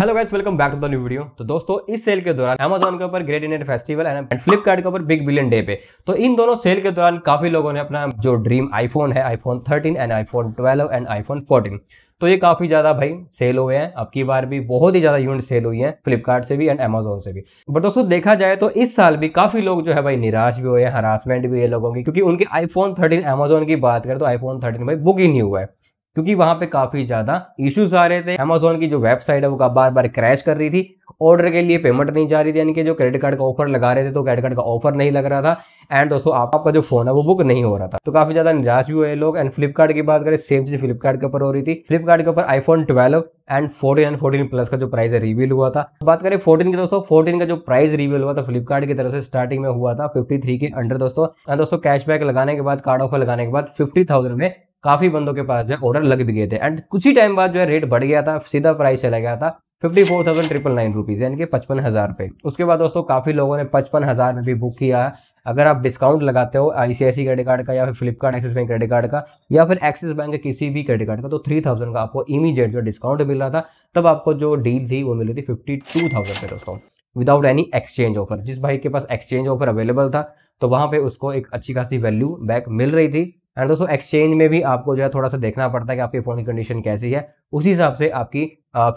hello guys welcome back to the new video तो दोस्तों इस सेल के दौरान अमेजोन के ऊपर great Indian festival and Flipkart के ऊपर बिग बिलियन डे पे तो इन दोनों सेल के दौरान काफी लोगों ने अपना जो ड्रीम आईफोन है iPhone 13 and iPhone 12 and iPhone 14 तो ये काफी ज्यादा भाई सेल हुए हैं अब की बार भी बहुत ही ज्यादा यूनिट सेल हुई है फ्लिपकार्ट से भी एंड अमेजोन से भी बट दोस्तों देखा जाए तो इस साल भी काफी लोग जो है भाई निराश भी हुए हैं हरासमेंट भी हुए लोगों की क्योंकि उनके आईफोन थर्टीन अमेजोन की बात करें तो आईफोन थर्टीन भाई बुक ही नहीं हुआ है क्योंकि वहां पे काफी ज्यादा इश्यूज आ रहे थे अमेजोन की जो वेबसाइट है वो बार बार क्रैश कर रही थी ऑर्डर के लिए पेमेंट नहीं जा रही थी यानी कि जो क्रेडिट कार्ड का ऑफर लगा रहे थे तो क्रेडिट कार्ड का ऑफर नहीं लग रहा था एंड दोस्तों आपका जो फोन है वो बुक नहीं हो रहा था तो काफी ज्यादा निराश भी हुए लोग एंड फ्लिपकार्ट की बात करें सेम चीज फ्लिपकार्ट के ऊपर हो रही थी फ्लिपकार्ट के ऊपर iPhone twelve and fourteen and fourteen plus का जो प्राइस रिवील हुआ था बात करें फोर्टीन की दोस्तों फोर्टीन का जो प्राइस रिवील हुआ था फ्लिपकार्ट की तरफ से स्टार्टिंग में हुआ था फिफ्टी थ्री के अंडर दोस्तों दोस्तों कैशबैक लगाने के बाद कार्ड ऑफर लगाने के बाद फिफ्टी थाउजेंड में काफी बंदों के पास जो है ऑर्डर लग भी गए थे एंड कुछ ही टाइम बाद जो है रेट बढ़ गया था सीधा प्राइस चला गया था fifty four thousand triple nine rupees यानी कि पचपन हज़ार रुपये उसके बाद दोस्तों काफ़ी लोगों ने पचपन हज़ार में भी बुक किया है अगर आप डिस्काउंट लगाते हो आई सी क्रेडिट कार्ड का या फिर Flipkart Axis bank credit card का या फिर एक्सिस बैंक किसी भी क्रेडिट कार्ड का तो थ्री थाउजेंड का आपको इमीजिएट जो डिस्काउंट मिल रहा था तब आपको जो डील थी वो मिली थी फिफ्टी टू थाउजेंड पे दोस्तों विदाउट एनी एक्सचेंज ऑफर जिस भाई के पास एक्सचेंज ऑफर अवेलेबल था तो वहाँ पे उसको एक अच्छी खासी वैल्यू बैक मिल रही थी एंड दोस्तों एक्सचेंज में भी आपको जो है थोड़ा सा देखना पड़ता है कि आपके फ़ोन की कंडीशन कैसी है उसी हिसाब से आपकी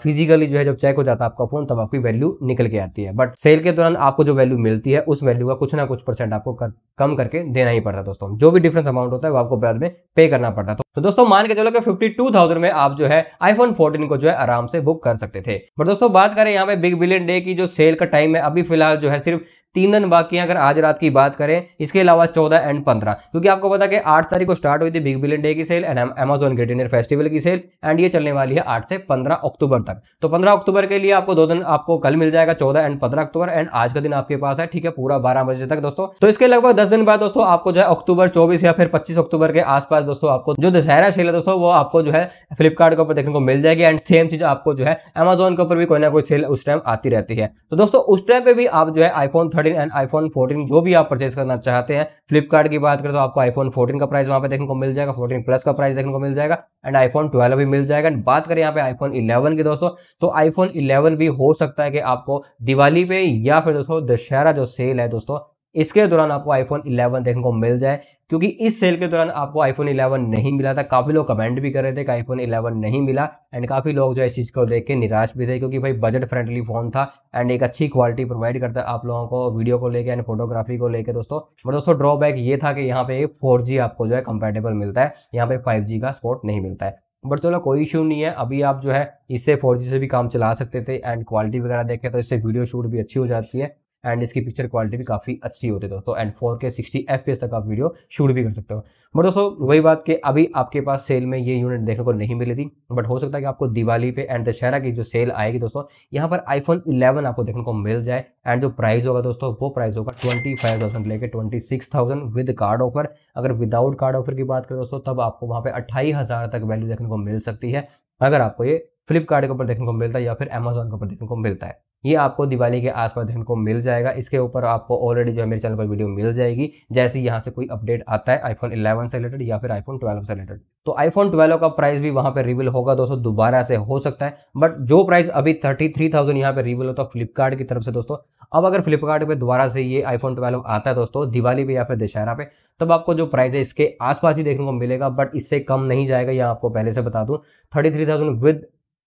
फिजिकली जो है जब चेक हो जाता है आपका फ़ोन तब आपकी वैल्यू निकल के आती है बट सेल के दौरान आपको जो वैल्यू मिलती है उस वैल्यू का कुछ ना कुछ परसेंट आपको कर, कम करके देना ही पड़ता है दोस्तों जो भी डिफरेंस अमाउंट होता है वो आपको बाद में पे करना पड़ता है तो दोस्तों मान के चलो कि 52,000 में आप जो है फोन 14 को जो है आराम से बुक कर सकते थे बट दोस्तों बात करें यहाँ पे बिग बिलियन डे की जो सेल का टाइम है अभी फिलहाल जो है सिर्फ तीन दिन बाकी हैं अगर आज रात की बात करें इसके अलावा 14 एंड 15 क्योंकि आपको पता कि 8 तारीख को स्टार्ट हुई थी बिग बिलियन डे की सेल एंड अमेजोन के डिनर फेस्टिवल की सेल एंड ये चलने वाली है आठ से पंद्रह अक्टूबर तक तो पंद्रह अक्टूबर के लिए आपको दो दिन आपको कल मिल जाएगा चौदह एंड पंद्रह अक्टूबर एंड आज का दिन आपके पास है ठीक है पूरा बारह बजे तक दोस्तों तो इसके लगभग दस दिन बाद दोस्तों आपको जो है अक्टूबर चौबीस या फिर पच्चीस अक्टूबर के आसपास दोस्तों आपको जो सहारा सेल है दोस्तों वो आपको जो है फ्लिपकार्ट के ऊपर देखने को मिल जाएगी एंड सेम चीज आपको जो है अमेजोन के ऊपर भी कोई ना कोई सेल उस टाइम आती रहती है तो दोस्तों उस टाइम पे भी आप जो है iPhone thirteen and iPhone fourteen जो भी आप परचेज करना चाहते हैं फ्लिपकार्ट की बात करें तो आपको आईफोन फोर्टीन का प्राइस वहां पर देखने को मिल जाएगा फोर्टीन प्लस का प्राइस देखने को मिल जाएगा एंड आईफोन ट्वेल्व भी मिल जाएगा एंड बात करें यहाँ पे आईफोन इलेवन की दोस्तों तो आईफोन इलेवन भी हो सकता है कि आपको दिवाली पे या फिर दोस्तों दशहरा जो सेल है दोस्तों इसके दौरान आपको आईफोन 11 देखने को मिल जाए क्योंकि इस सेल के दौरान आपको आईफोन 11 नहीं मिला था काफ़ी लोग कमेंट भी कर रहे थे कि आईफोन 11 नहीं मिला एंड काफ़ी लोग जो है इस चीज़ को देख के निराश भी थे क्योंकि भाई बजट फ्रेंडली फ़ोन था एंड एक अच्छी क्वालिटी प्रोवाइड करता है आप लोगों को वीडियो को लेकर एंड फोटोग्राफी को लेकर दोस्तों बट दोस्तों ड्रॉबैक ये था कि यहाँ पे फोर आपको जो है कंपेटेबल मिलता है यहाँ पे फाइव का स्पोर्ट नहीं मिलता है बट चलो कोई इशू नहीं है अभी आप जो है इससे फोर से भी काम चला सकते थे एंड क्वालिटी वगैरह देखें तो इससे वीडियो शूट भी अच्छी हो जाती है एंड इसकी पिक्चर क्वालिटी भी काफ़ी अच्छी होती है दोस्तों एंड फोर के सिक्सटी एफ तक आप वीडियो शूट भी कर सकते हो बट दोस्तों वही बात कि अभी आपके पास सेल में ये यूनिट देखने को नहीं मिली थी बट हो सकता है कि आपको दिवाली पे एंड दशहरा की जो सेल आएगी दोस्तों यहाँ पर आईफोन इलेवन आपको देखने को मिल जाए एंड जो प्राइस होगा दोस्तों वो प्राइस होगा ट्वेंटी फाइव थाउजेंड लेके twenty six thousand with card offer अगर विदाउट कार्ड ऑफर की बात करें दोस्तों तब आपको वहाँ पे अट्ठाई हज़ार तक वैल्यू देखने को मिल सकती है अगर आपको ये फ्लिपकार्ट के ऊपर देखने को मिलता है या फिर अमेजोन के ऊपर देखने को मिलता है ये आपको दिवाली के आसपास देखने को मिल जाएगा इसके ऊपर आपको ऑलरेडी जो है मेरे चैनल पर वीडियो मिल जाएगी जैसे यहाँ से कोई अपडेट आता है आईफोन 11 से रिलेटेड या फिर आईफोन 12 से रिलेटेड तो आईफोन 12 का प्राइस भी वहाँ पे रिवील होगा दोस्तों दोबारा से हो सकता है बट जो प्राइस अभी थर्टी थ्री थाउजेंड यहाँ पे रिवील होता है फ्लिपकार्ट की तरफ से दोस्तों अब अगर फ्लिपकार्ट पे दोबारा से ये आईफोन ट्वेल्व आता है दोस्तों दिवाली पे या फिर दशहरा पे तब आपको जो प्राइस है इसके आसपास ही देखने को मिलेगा बट इससे कम नहीं जाएगा यह आपको पहले से बता दूँ thirty three thousand with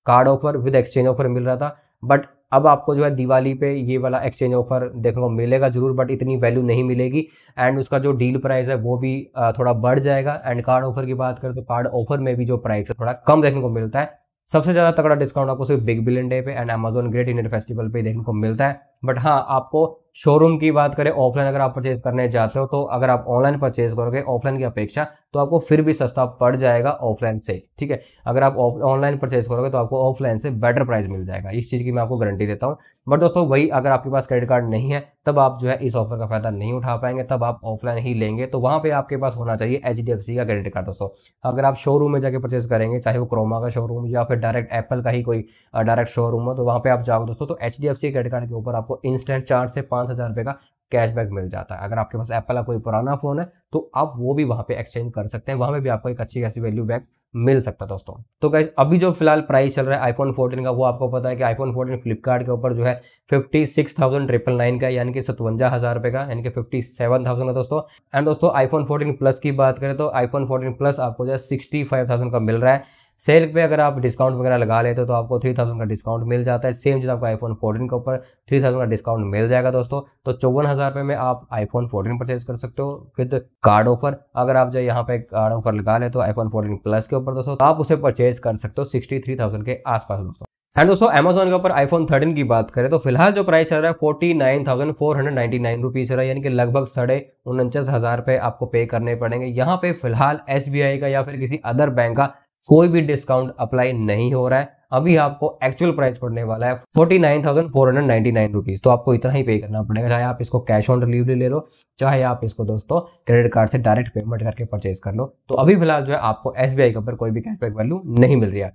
card offer with exchange offer मिल रहा था बट अब आपको जो है दिवाली पे ये वाला एक्सचेंज ऑफर देखने को मिलेगा जरूर बट इतनी वैल्यू नहीं मिलेगी एंड उसका जो डील प्राइस है वो भी थोड़ा बढ़ जाएगा एंड कार्ड ऑफर की बात करें तो कार्ड ऑफर में भी जो प्राइस है थोड़ा कम देखने को मिलता है सबसे ज़्यादा तगड़ा डिस्काउंट आपको सिर्फ बिग बिलियन डे पे and Amazon great Indian festival पे देखने को मिलता है बट हाँ आपको शोरूम की बात करें ऑफलाइन अगर आप परचेज करने जाते हो तो अगर आप ऑनलाइन परचेज करोगे ऑफलाइन की अपेक्षा तो आपको फिर भी सस्ता पड़ जाएगा ऑफलाइन से ठीक है अगर आप ऑनलाइन परचेज करोगे तो आपको ऑफलाइन से बेटर प्राइस मिल जाएगा इस चीज़ की मैं आपको गारंटी देता हूँ बट दोस्तों वही अगर आपके पास क्रेडिट कार्ड नहीं है तब आप जो है इस ऑफर का फायदा नहीं उठा पाएंगे तब आप ऑफलाइन ही लेंगे तो वहाँ पर आपके पास होना चाहिए एच का क्रेडिट कार्ड दोस्तों अगर आप शोरूम में जाकर परचेज करेंगे चाहे वो क्रोमा का शोरूम या फिर डायरेक्ट एप्पल का ही कोई डायरेक्ट शोरूम हो तो वहाँ पर आप जाओगे दोस्तों तो H D F C credit card के ऊपर आप आपको इंस्टेंट चार से पाँच हज़ार रुपये का कैशबैक मिल जाता है अगर आपके पास एप्पल का कोई पुराना फ़ोन है तो आप वो भी वहाँ पे एक्सचेंज कर सकते हैं वहाँ पे भी आपको एक अच्छी खासी वैल्यू बैक मिल सकता है दोस्तों तो गाइज अभी जो फिलहाल प्राइस चल रहा है आईफोन फोर्टीन का वो आपको पता है कि आईफोन फोर्टीन फ्लिपकार्ट के ऊपर जो है fifty six thousand triple nine का यानी कि सतवंजा हज़ार रुपये का यानी कि फिफ्टी सेवन थाउजेंड का दोस्तों एंड दोस्तों आईफोन फोर्टीन प्लस की बात करें तो आईफोन फोर्टीन प्लस आपको जो है सिक्सटी फाइव थाउजेंड का मिल रहा है सेल पे अगर आप डिस्काउंट वगैरह लगा लेते हो तो आपको थ्री थाउजेंड का डिस्काउंट मिल जाता है सेम चीज़ आपको आईफोन फोर्टीन के ऊपर थ्री थाउजेंड का डिस्काउंट मिल जाएगा दोस्तों तो चौवन हज़ार रुपये में आप आईफोन फोर्टीन परचेज कर सकते हो विद कार्ड ऑफर अगर आप जो यहाँ पे कार्ड ऑफर लगा लेते हो आईफोन फोर्टीन प्लस के ऊपर दोस्तों तो आप उसे परचेज कर सकते हो सिक्सटी थ्री थाउजेंड के आसपास दोस्तों एंड हाँ दोस्तों अमेजोन के ऊपर आईफोन थर्टीन की बात करें तो फिलहाल जो प्राइस चल रहा है forty nine thousand four hundred ninety nine rupees रहा है यानी कि लगभग साढ़े उनचास हज़ार रुपये आपको पे करने पड़ेंगे यहाँ पे फिलहाल एस का या फिर किसी अदर बैंक का कोई भी डिस्काउंट अप्लाई नहीं हो रहा है अभी आपको एक्चुअल प्राइस पड़ने वाला है forty nine thousand four hundred ninety nine rupees तो आपको इतना ही पे करना पड़ेगा चाहे आप इसको कैश ऑन डिलीवरी ले लो चाहे आप इसको दोस्तों क्रेडिट कार्ड से डायरेक्ट पेमेंट करके परचेज कर लो तो अभी फिलहाल जो है आपको एस बी आई के ऊपर कोई भी कैशबैक वैल्यू नहीं मिल रही है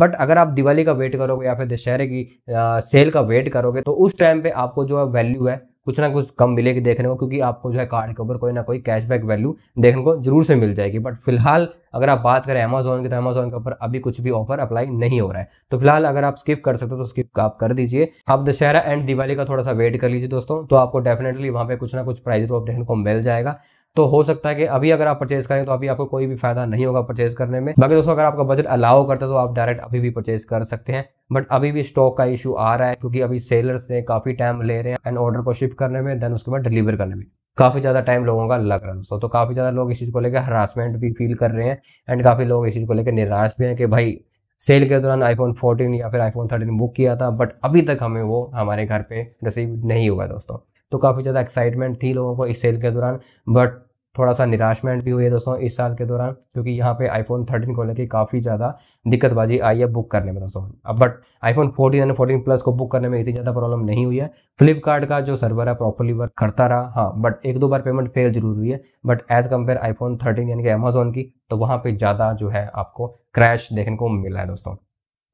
बट अगर आप दिवाली का वेट करोगे या फिर दशहरे की आ, सेल का वेट करोगे तो उस टाइम पे आपको जो है वैल्यू है कुछ ना कुछ कम मिलेगी देखने को क्योंकि आपको जो है कार्ड के ऊपर कोई ना कोई कैशबैक वैल्यू देखने को जरूर से मिल जाएगी बट फिलहाल अगर आप बात करें अमेजोन की तो अमेजोन के ऊपर अभी कुछ भी ऑफर अप्लाई नहीं हो रहा है तो फिलहाल अगर आप स्किप कर सकते हो तो स्किप आप कर दीजिए आप दशहरा एंड दिवाली का थोड़ा सा वेट कर लीजिए दोस्तों तो आपको डेफिनेटली वहाँ पे कुछ ना कुछ प्राइस ड्रॉप देखने को मिल जाएगा तो हो सकता है कि अभी अगर आप परचेज करें तो अभी आपको कोई भी फायदा नहीं होगा परचेज करने में बाकी दोस्तों अगर आपका बजट अलाउ करता है तो आप डायरेक्ट अभी भी परचेज कर सकते हैं बट अभी भी स्टॉक का इशू आ रहा है क्योंकि अभी सेलर्स ने काफी टाइम ले रहे हैं एंड ऑर्डर को शिप करने में देन उसके बाद डिलीवर करने में काफी ज्यादा टाइम लोगों का लग रहा है दोस्तों तो काफी ज्यादा लोग इस चीज को लेकर हरासमेंट भी फील कर रहे हैं एंड काफी लोग इस चीज को लेकर निराश भी हैं कि भाई सेल के दौरान आईफोन 14 या फिर आईफोन 13 बुक किया था बट अभी तक हमें वो हमारे घर पे रिसीव नहीं हुआ दोस्तों तो काफ़ी ज़्यादा एक्साइटमेंट थी लोगों को इस सेल के दौरान बट थोड़ा सा निराशमेंट भी हुई है दोस्तों इस साल के दौरान क्योंकि यहाँ पे आईफोन थर्टीन को लेकर काफ़ी ज़्यादा दिक्कतबाजी आई है बुक करने में दोस्तों अब but iPhone fourteen and fourteen plus को बुक करने में इतनी ज़्यादा प्रॉब्लम नहीं हुई है फ्लिपकार्ट का जो सर्वर है प्रॉपरली वर्क करता रहा हाँ बट एक दो बार पेमेंट फेल जरूर हुई है but as compare iPhone thirteen यानी कि अमेजोन की तो वहाँ पर ज़्यादा जो है आपको क्रैश देखने को मिला है दोस्तों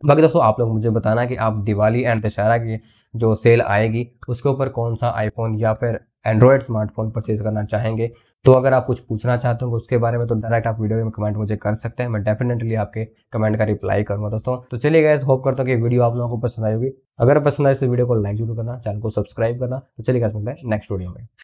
बाकी दोस्तों आप लोग मुझे बताना कि आप दिवाली एंड दशहरा की जो सेल आएगी उसके ऊपर कौन सा आईफोन या फिर एंड्रॉयड स्मार्टफोन परचेज करना चाहेंगे तो अगर आप कुछ पूछना चाहते हो उसके बारे में तो डायरेक्ट आप वीडियो में कमेंट मुझे कर सकते हैं मैं डेफिनेटली आपके कमेंट का रिप्लाई करूंगा दोस्तों तो चलिए गैस होप करता हूँ कि वीडियो आप लोगों को पसंद आएगी अगर पसंद आए तो वीडियो को लाइक जरूर करना चैनल को सब्सक्राइब करना तो चलिए गैस मिलते हैं नेक्स्ट वीडियो में